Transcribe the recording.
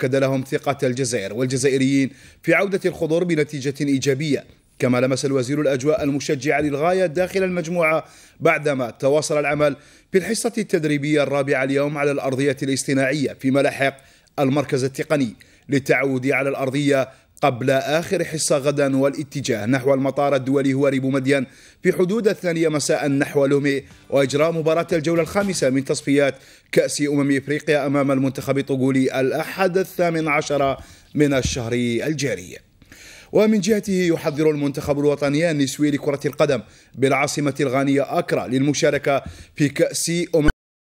أكد لهم ثقة الجزائر والجزائريين في عودة الخضر بنتيجة إيجابية كما لمس الوزير الأجواء المشجعة للغاية داخل المجموعة بعدما تواصل العمل في الحصة التدريبية الرابعة اليوم على الأرضية الاصطناعية في ملاحق المركز التقني للتعود على الأرضية قبل آخر حصة غدا والاتجاه نحو المطار الدولي هو ريبو مديان في حدود الثانية مساء نحو لومي وإجراء مباراة الجولة الخامسة من تصفيات كأس أمم إفريقيا أمام المنتخب الطغولي الأحد الثامن عشر من الشهر الجاري ومن جهته يحضر المنتخب الوطني النسوي لكرة القدم بالعاصمة الغانية أكرا للمشاركة في كأس أمم